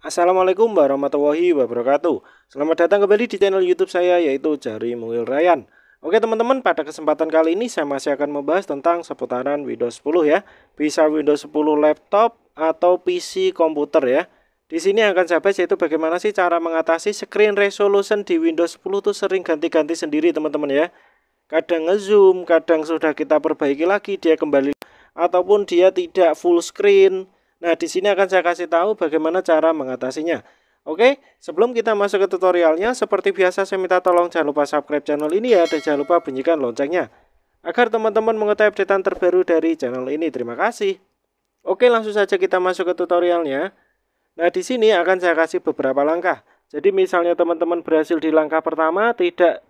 Assalamualaikum warahmatullahi wabarakatuh Selamat datang kembali di channel youtube saya yaitu Jari Mungil Ryan Oke teman-teman pada kesempatan kali ini saya masih akan membahas tentang seputaran Windows 10 ya Bisa Windows 10 laptop atau PC komputer ya Di sini akan saya bahas yaitu bagaimana sih cara mengatasi screen resolution di Windows 10 itu sering ganti-ganti sendiri teman-teman ya Kadang ngezoom, kadang sudah kita perbaiki lagi dia kembali Ataupun dia tidak full screen Nah, di sini akan saya kasih tahu bagaimana cara mengatasinya. Oke, sebelum kita masuk ke tutorialnya, seperti biasa saya minta tolong jangan lupa subscribe channel ini ya, dan jangan lupa bunyikan loncengnya. Agar teman-teman mengetahui update terbaru dari channel ini, terima kasih. Oke, langsung saja kita masuk ke tutorialnya. Nah, di sini akan saya kasih beberapa langkah. Jadi misalnya teman-teman berhasil di langkah pertama, tidak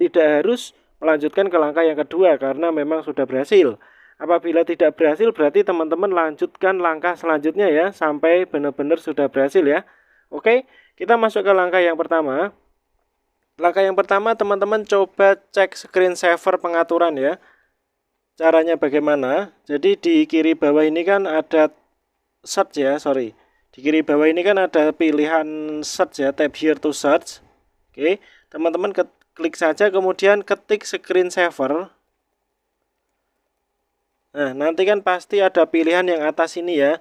tidak harus melanjutkan ke langkah yang kedua karena memang sudah berhasil. Apabila tidak berhasil berarti teman-teman lanjutkan langkah selanjutnya ya sampai benar-benar sudah berhasil ya. Oke, kita masuk ke langkah yang pertama. Langkah yang pertama teman-teman coba cek screen saver pengaturan ya. Caranya bagaimana? Jadi di kiri bawah ini kan ada search ya, sorry. Di kiri bawah ini kan ada pilihan search ya, tab here to search. Oke, teman-teman klik saja kemudian ketik screen saver Nah, nanti kan pasti ada pilihan yang atas ini ya.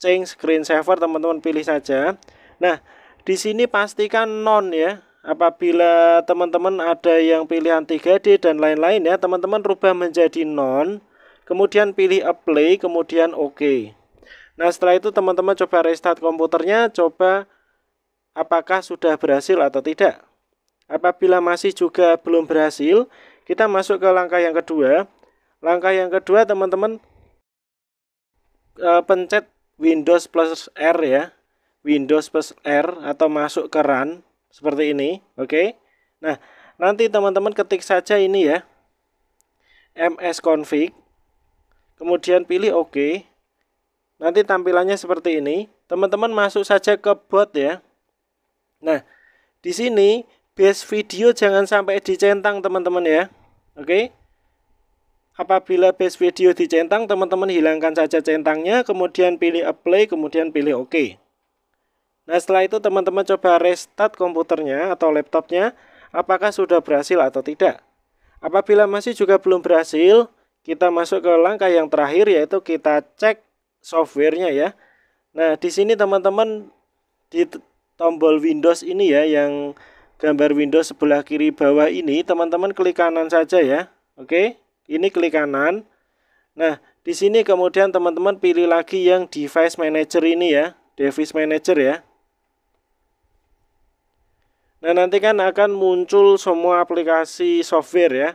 Change screen saver teman-teman pilih saja. Nah, di sini pastikan non ya. Apabila teman-teman ada yang pilihan 3D dan lain-lain ya, teman-teman rubah menjadi non. Kemudian pilih apply, kemudian oke. Okay. Nah, setelah itu teman-teman coba restart komputernya, coba apakah sudah berhasil atau tidak. Apabila masih juga belum berhasil, kita masuk ke langkah yang kedua, Langkah yang kedua teman-teman eh, pencet Windows plus R ya. Windows plus R atau masuk ke run seperti ini, oke. Okay? Nah, nanti teman-teman ketik saja ini ya. MS Config. kemudian pilih OK. Nanti tampilannya seperti ini. Teman-teman masuk saja ke bot ya. Nah, di sini base video jangan sampai dicentang teman-teman ya. Oke. Okay? Apabila base video dicentang, teman-teman hilangkan saja centangnya, kemudian pilih apply, kemudian pilih OK. Nah setelah itu teman-teman coba restart komputernya atau laptopnya, apakah sudah berhasil atau tidak. Apabila masih juga belum berhasil, kita masuk ke langkah yang terakhir yaitu kita cek softwarenya ya. Nah di sini teman-teman di tombol Windows ini ya yang gambar Windows sebelah kiri bawah ini teman-teman klik kanan saja ya. Oke. Okay? Ini klik kanan. Nah, di sini kemudian teman-teman pilih lagi yang device manager ini ya, device manager ya. Nah, nanti kan akan muncul semua aplikasi software ya.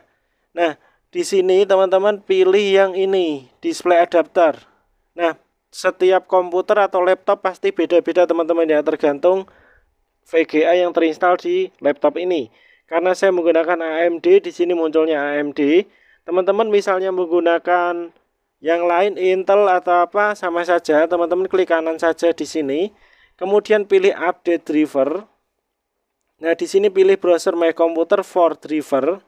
Nah, di sini teman-teman pilih yang ini, display adapter. Nah, setiap komputer atau laptop pasti beda-beda teman-teman ya, tergantung VGA yang terinstal di laptop ini. Karena saya menggunakan AMD, di sini munculnya AMD teman-teman misalnya menggunakan yang lain Intel atau apa sama saja teman-teman klik kanan saja di sini kemudian pilih update driver nah di sini pilih browser my computer for driver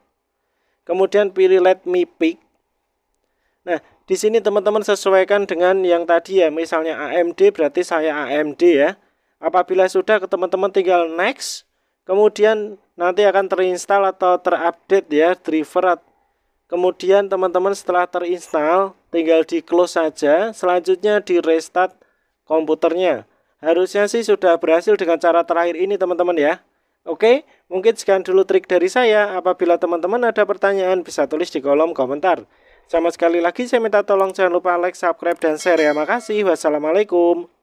kemudian pilih let me pick nah di sini teman-teman sesuaikan dengan yang tadi ya misalnya AMD berarti saya AMD ya apabila sudah ke teman-teman tinggal next kemudian nanti akan terinstall atau terupdate ya driver atau Kemudian teman-teman setelah terinstall, tinggal di close saja. Selanjutnya di restart komputernya. Harusnya sih sudah berhasil dengan cara terakhir ini teman-teman ya. Oke, mungkin sekian dulu trik dari saya. Apabila teman-teman ada pertanyaan bisa tulis di kolom komentar. Sama sekali lagi saya minta tolong jangan lupa like, subscribe, dan share ya. Makasih. Wassalamualaikum.